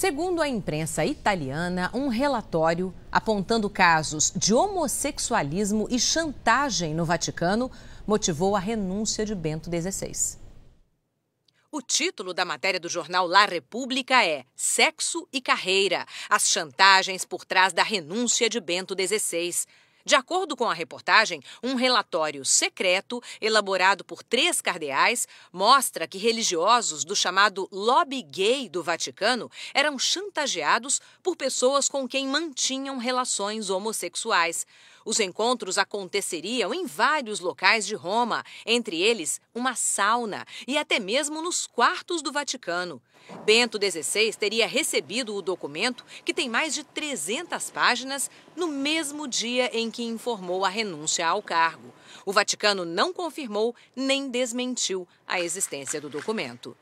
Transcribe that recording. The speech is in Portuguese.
Segundo a imprensa italiana, um relatório apontando casos de homossexualismo e chantagem no Vaticano motivou a renúncia de Bento XVI. O título da matéria do jornal La República é Sexo e Carreira: As chantagens por trás da renúncia de Bento XVI. De acordo com a reportagem, um relatório secreto, elaborado por três cardeais, mostra que religiosos do chamado lobby gay do Vaticano eram chantageados por pessoas com quem mantinham relações homossexuais. Os encontros aconteceriam em vários locais de Roma, entre eles uma sauna e até mesmo nos quartos do Vaticano. Bento XVI teria recebido o documento, que tem mais de 300 páginas, no mesmo dia em que que informou a renúncia ao cargo. O Vaticano não confirmou nem desmentiu a existência do documento.